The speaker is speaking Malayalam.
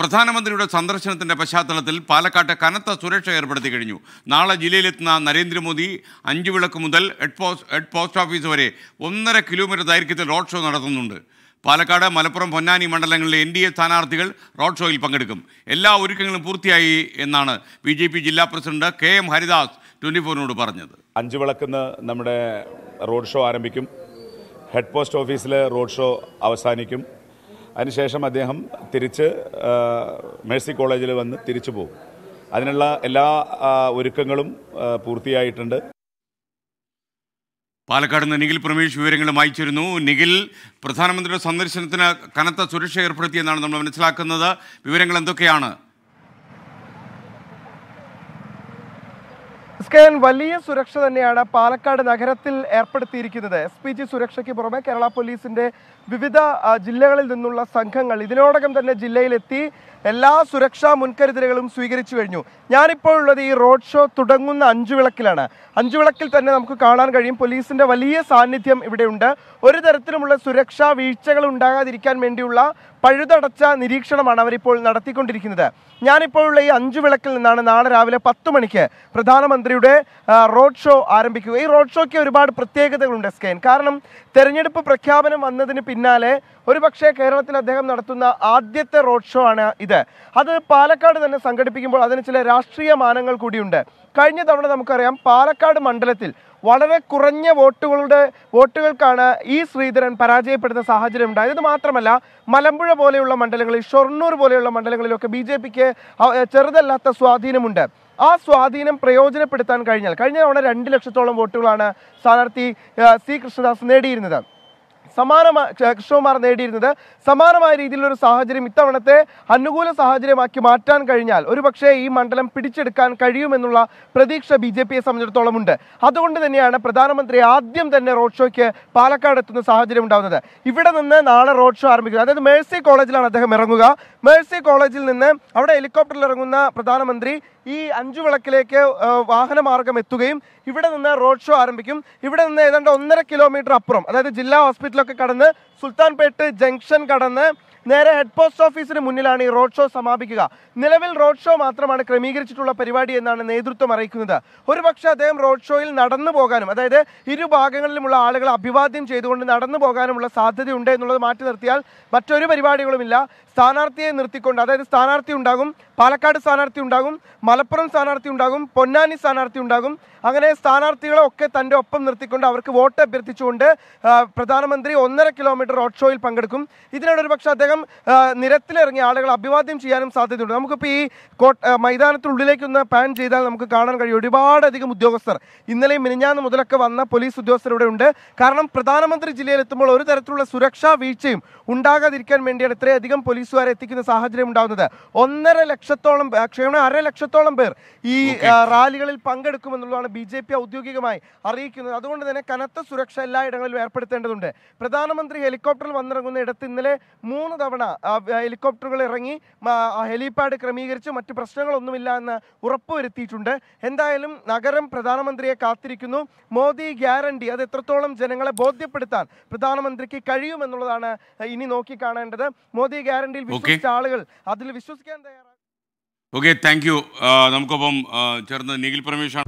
പ്രധാനമന്ത്രിയുടെ സന്ദർശനത്തിന്റെ പശ്ചാത്തലത്തിൽ പാലക്കാട്ട് കനത്ത സുരക്ഷ ഏർപ്പെടുത്തി കഴിഞ്ഞു നാളെ ജില്ലയിലെത്തുന്ന നരേന്ദ്രമോദി അഞ്ചു വിളക്ക് മുതൽ head post head post office വരെ ഒന്നര കിലോമീറ്റർ ദൈർഘ്യത്തിൽ റോഡ് ഷോ നടത്തുന്നുണ്ട് പാലക്കാട് മലപ്പുറം പൊന്നാനി മണ്ഡലങ്ങളിലെ എൻ ഡി എ സ്ഥാനാർത്ഥികൾ റോഡ് ഷോയിൽ പങ്കെടുക്കും എല്ലാ ഒരുക്കങ്ങളും പൂർത്തിയായി എന്നാണ് ബി ജെ പി ജില്ലാ president K M Haridas twenty ഫോറിനോട് പറഞ്ഞത് അഞ്ചു വിളക്കുന്ന് നമ്മുടെ റോഡ് ഷോ ആരംഭിക്കും ഹെഡ് പോസ്റ്റ് ഓഫീസിലെ റോഡ് ഷോ അവസാനിക്കും അതിനുശേഷം അദ്ദേഹം തിരിച്ച് മേഴ്സി കോളേജിൽ വന്ന് തിരിച്ചു പോകും അതിനുള്ള എല്ലാ ഒരുക്കങ്ങളും പൂർത്തിയായിട്ടുണ്ട് പാലക്കാട് നിന്ന് നിഖിൽ പ്രമേഷ് വിവരങ്ങളും അയച്ചിരുന്നു നിഖിൽ പ്രധാനമന്ത്രിയുടെ സന്ദർശനത്തിന് കനത്ത സുരക്ഷ ഏർപ്പെടുത്തിയെന്നാണ് നമ്മൾ മനസ്സിലാക്കുന്നത് വിവരങ്ങൾ എന്തൊക്കെയാണ് സ്കാൻ വലിയ സുരക്ഷ തന്നെയാണ് പാലക്കാട് നഗരത്തിൽ ഏർപ്പെടുത്തിയിരിക്കുന്നത് എസ് പി ജി സുരക്ഷയ്ക്ക് പുറമെ കേരള പോലീസിന്റെ വിവിധ ജില്ലകളിൽ നിന്നുള്ള സംഘങ്ങൾ ഇതിനോടകം തന്നെ ജില്ലയിലെത്തി എല്ലാ സുരക്ഷാ മുൻകരുതലുകളും സ്വീകരിച്ചു കഴിഞ്ഞു ഞാനിപ്പോൾ ഉള്ളത് ഈ റോഡ് ഷോ തുടങ്ങുന്ന അഞ്ചുവിളക്കിലാണ് അഞ്ചുവിളക്കിൽ തന്നെ നമുക്ക് കാണാൻ കഴിയും പോലീസിന്റെ വലിയ സാന്നിധ്യം ഇവിടെയുണ്ട് ഒരു തരത്തിലുമുള്ള സുരക്ഷാ വീഴ്ചകൾ ഉണ്ടാകാതിരിക്കാൻ വേണ്ടിയുള്ള പഴുതടച്ച നിരീക്ഷണമാണ് അവരിപ്പോൾ നടത്തിക്കൊണ്ടിരിക്കുന്നത് ഞാനിപ്പോഴുള്ള ഈ അഞ്ചു വിളക്കിൽ നിന്നാണ് നാളെ രാവിലെ പത്ത് മണിക്ക് പ്രധാനമന്ത്രിയുടെ റോഡ് ഷോ ആരംഭിക്കുക ഈ റോഡ് ഷോയ്ക്ക് ഒരുപാട് പ്രത്യേകതകളുണ്ട് സ്കെയിൻ കാരണം തെരഞ്ഞെടുപ്പ് പ്രഖ്യാപനം വന്നതിന് പിന്നാലെ ഒരുപക്ഷെ കേരളത്തിൽ അദ്ദേഹം നടത്തുന്ന ആദ്യത്തെ റോഡ് ഷോ ആണ് ഇത് അത് പാലക്കാട് തന്നെ സംഘടിപ്പിക്കുമ്പോൾ അതിന് ചില രാഷ്ട്രീയ മാനങ്ങൾ കൂടിയുണ്ട് കഴിഞ്ഞ തവണ നമുക്കറിയാം പാലക്കാട് മണ്ഡലത്തിൽ വളരെ കുറഞ്ഞ വോട്ടുകളുടെ വോട്ടുകൾക്കാണ് ഈ ശ്രീധരൻ പരാജയപ്പെടുന്ന സാഹചര്യം ഉണ്ടായത് മാത്രമല്ല മലമ്പുഴ പോലെയുള്ള മണ്ഡലങ്ങളിൽ ഷൊർണൂർ പോലെയുള്ള മണ്ഡലങ്ങളിലൊക്കെ ബി ജെ പിക്ക് ചെറുതല്ലാത്ത സ്വാധീനമുണ്ട് ആ സ്വാധീനം പ്രയോജനപ്പെടുത്താൻ കഴിഞ്ഞാൽ കഴിഞ്ഞ തവണ രണ്ട് ലക്ഷത്തോളം വോട്ടുകളാണ് സ്ഥാനാർത്ഥി സി കൃഷ്ണദാസ് നേടിയിരുന്നത് സമാനമായ കൃഷ്ണകുമാർ നേടിയിരുന്നത് സമാനമായ രീതിയിലൊരു സാഹചര്യം ഇത്തവണത്തെ അനുകൂല സാഹചര്യമാക്കി മാറ്റാൻ കഴിഞ്ഞാൽ ഒരുപക്ഷെ ഈ മണ്ഡലം പിടിച്ചെടുക്കാൻ കഴിയുമെന്നുള്ള പ്രതീക്ഷ ബി ജെ പിയെ സംബന്ധിച്ചിടത്തോളം ഉണ്ട് അതുകൊണ്ട് തന്നെയാണ് പ്രധാനമന്ത്രി ആദ്യം തന്നെ റോഡ് ഷോയ്ക്ക് പാലക്കാട് എത്തുന്ന സാഹചര്യം ഉണ്ടാകുന്നത് ഇവിടെ നിന്ന് നാളെ റോഡ് ഷോ ആരംഭിക്കുന്നത് അതായത് മേഴ്സി കോളേജിലാണ് അദ്ദേഹം ഇറങ്ങുക മേഴ്സി കോളേജിൽ നിന്ന് അവിടെ ഹെലികോപ്റ്ററിൽ ഇറങ്ങുന്ന പ്രധാനമന്ത്രി ഈ അഞ്ചു വിളക്കിലേക്ക് വാഹനമാർഗം എത്തുകയും ഇവിടെ നിന്ന് റോഡ് ഷോ ആരംഭിക്കും ഇവിടെ നിന്ന് ഏതാണ്ട് ഒന്നര കിലോമീറ്റർ അപ്പുറം അതായത് ജില്ലാ ഹോസ്പിറ്റൽ ഒക്കെ കടന്ന് സുൽത്താൻപേട്ട് ജംഗ്ഷൻ കടന്ന് നേരെ ഹെഡ് പോസ്റ്റ് ഓഫീസിന് മുന്നിലാണ് ഈ റോഡ് ഷോ സമാപിക്കുക നിലവിൽ റോഡ് ഷോ മാത്രമാണ് ക്രമീകരിച്ചിട്ടുള്ള പരിപാടി എന്നാണ് നേതൃത്വം അറിയിക്കുന്നത് ഒരുപക്ഷെ അദ്ദേഹം റോഡ് ഷോയിൽ നടന്നു പോകാനും അതായത് ഇരു ഭാഗങ്ങളിലുമുള്ള ആളുകളെ അഭിവാദ്യം ചെയ്തുകൊണ്ട് നടന്നു പോകാനുമുള്ള സാധ്യതയുണ്ട് എന്നുള്ളത് മാറ്റി നിർത്തിയാൽ മറ്റൊരു പരിപാടികളുമില്ല സ്ഥാനാർത്ഥിയെ നിർത്തിക്കൊണ്ട് അതായത് സ്ഥാനാർത്ഥി ഉണ്ടാകും പാലക്കാട് സ്ഥാനാർത്ഥി ഉണ്ടാകും മലപ്പുറം സ്ഥാനാർത്ഥി ഉണ്ടാകും പൊന്നാനി സ്ഥാനാർത്ഥി ഉണ്ടാകും അങ്ങനെ സ്ഥാനാർത്ഥികളെ ഒക്കെ തൻ്റെ ഒപ്പം നിർത്തിക്കൊണ്ട് അവർക്ക് വോട്ട് അഭ്യർത്ഥിച്ചുകൊണ്ട് പ്രധാനമന്ത്രി ഒന്നര കിലോമീറ്റർ റോഡ് ഷോയിൽ പങ്കെടുക്കും ഇതിനിടെ ഒരു പക്ഷേ അദ്ദേഹം നിരത്തിലിറങ്ങി ആളുകൾ അഭിവാദ്യം ചെയ്യാനും സാധ്യതയുണ്ട് നമുക്കിപ്പോൾ ഈ കോട്ട മൈതാനത്തിനുള്ളിലേക്കൊന്ന് പാൻ ചെയ്താൽ നമുക്ക് കാണാൻ കഴിയും ഒരുപാടധികം ഉദ്യോഗസ്ഥർ ഇന്നലെയും മിനിഞ്ഞാന്ന് മുതലൊക്കെ വന്ന പോലീസ് ഉദ്യോഗസ്ഥർ ഇവിടെ ഉണ്ട് കാരണം പ്രധാനമന്ത്രി ജില്ലയിലെത്തുമ്പോൾ ഒരു തരത്തിലുള്ള സുരക്ഷാ വീഴ്ചയും ഉണ്ടാകാതിരിക്കാൻ വേണ്ടിയാണ് ഇത്രയധികം പോലീസ് പോലീസ് വരെ എത്തിക്കുന്ന സാഹചര്യം ഉണ്ടാകുന്നത് ഒന്നര ലക്ഷത്തോളം ക്ഷേമ അര ലക്ഷത്തോളം പേർ ഈ റാലികളിൽ പങ്കെടുക്കുമെന്നുള്ളതാണ് ബി ജെ പി ഔദ്യോഗികമായി അറിയിക്കുന്നത് അതുകൊണ്ട് തന്നെ കനത്ത സുരക്ഷ എല്ലായിടങ്ങളിലും ഏർപ്പെടുത്തേണ്ടതുണ്ട് പ്രധാനമന്ത്രി ഹെലികോപ്റ്ററിൽ വന്നിറങ്ങുന്ന ഇടത്ത് ഇന്നലെ മൂന്ന് തവണ ഹെലികോപ്റ്ററുകൾ ഇറങ്ങി ഹെലിപാഡ് ക്രമീകരിച്ച് മറ്റ് പ്രശ്നങ്ങളൊന്നുമില്ല എന്ന് ഉറപ്പുവരുത്തിയിട്ടുണ്ട് എന്തായാലും നഗരം പ്രധാനമന്ത്രിയെ കാത്തിരിക്കുന്നു മോദി ഗ്യാരണ്ടി അത് എത്രത്തോളം ജനങ്ങളെ ബോധ്യപ്പെടുത്താൻ പ്രധാനമന്ത്രിക്ക് കഴിയുമെന്നുള്ളതാണ് ഇനി നോക്കി കാണേണ്ടത് മോദി ഗ്യാരണ്ടി ആളുകൾ അതിൽ വിശ്വസിക്കാൻ ഓക്കെ താങ്ക് യു നമുക്കൊപ്പം ചേർന്ന് നിഖിൽ പരമേശ്വരൻ